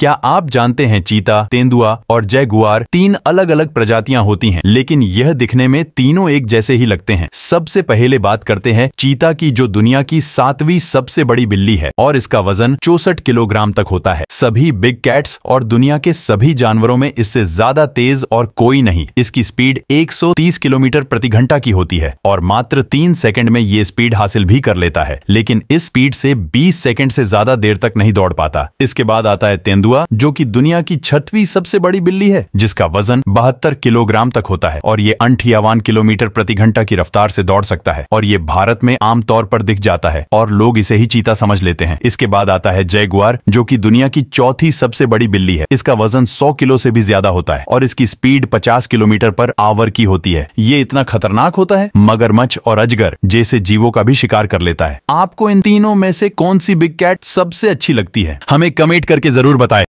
क्या आप जानते हैं चीता तेंदुआ और जयगुआर तीन अलग अलग प्रजातियां होती हैं लेकिन यह दिखने में तीनों एक जैसे ही लगते हैं सबसे पहले बात करते हैं चीता की जो दुनिया की सातवीं सबसे बड़ी बिल्ली है और इसका वजन चौसठ किलोग्राम तक होता है सभी बिग कैट्स और दुनिया के सभी जानवरों में इससे ज्यादा तेज और कोई नहीं इसकी स्पीड एक किलोमीटर प्रति घंटा की होती है और मात्र तीन सेकेंड में ये स्पीड हासिल भी कर लेता है लेकिन इस स्पीड से बीस सेकेंड से ज्यादा देर तक नहीं दौड़ पाता इसके बाद आता है तेंदुआ तेंदुआ जो कि दुनिया की छठवी सबसे बड़ी बिल्ली है जिसका वजन बहत्तर किलोग्राम तक होता है और ये अंठियावान किलोमीटर प्रति घंटा की रफ्तार से दौड़ सकता है और ये भारत में आमतौर पर दिख जाता है और लोग इसे ही चीता समझ लेते हैं इसके बाद आता है जयगुआर जो की दुनिया की चौथी सबसे बड़ी बिल्ली है इसका वजन सौ किलो ऐसी भी ज्यादा होता है और इसकी स्पीड पचास किलोमीटर पर आवर की होती है ये इतना खतरनाक होता है मगरमच्छ और अजगर जैसे जीवों का भी शिकार कर लेता है आपको इन तीनों में से कौन सी बिग कैट सबसे अच्छी लगती है हमें कमेंट करके जरूर बताए